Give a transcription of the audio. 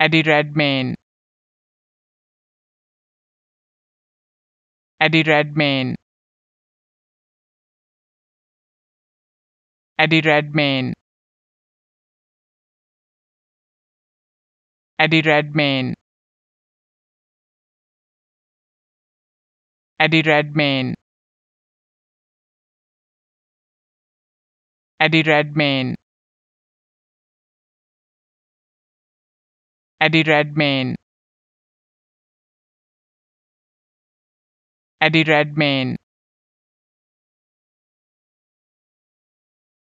Eddie Redmayne Eddie Redmayne Eddie Redmayne Eddie Redmayne Eddie Redmayne Eddie Redmayne Eddie Redmayne Eddie Redmayne